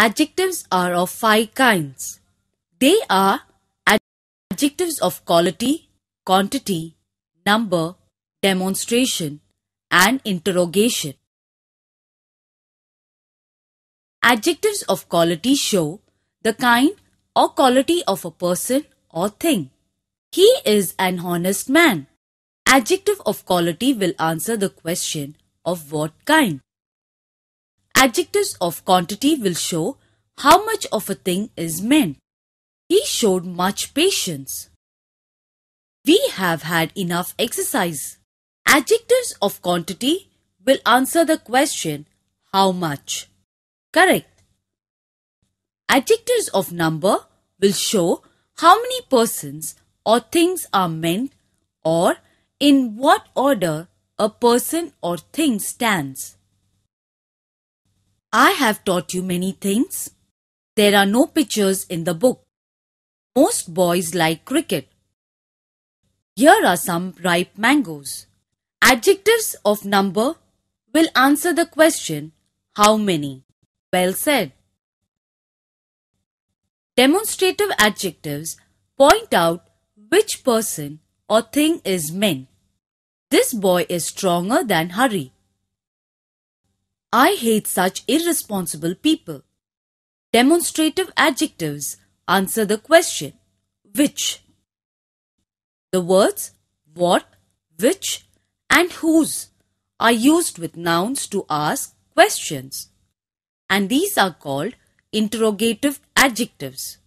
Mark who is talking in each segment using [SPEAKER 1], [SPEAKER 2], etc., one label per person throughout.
[SPEAKER 1] Adjectives are of five kinds. They are adjectives of quality, quantity, number, demonstration, and interrogation. Adjectives of quality show the kind or quality of a person or thing. He is an honest man. Adjective of quality will answer the question of what kind. Adjectives of quantity will show how much of a thing is meant. He showed much patience. We have had enough exercise. Adjectives of quantity will answer the question how much. Correct. Adjectives of number will show how many persons or things are meant or in what order a person or thing stands. I have taught you many things. There are no pictures in the book. Most boys like cricket. Here are some ripe mangoes. Adjectives of number will answer the question, how many? Well said. Demonstrative adjectives point out which person or thing is meant. This boy is stronger than Hari. I hate such irresponsible people. Demonstrative adjectives answer the question which. The words what, which, and whose are used with nouns to ask questions. And these are called interrogative adjectives.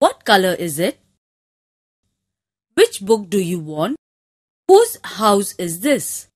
[SPEAKER 1] What color is it? Which book do you want? Whose house is this?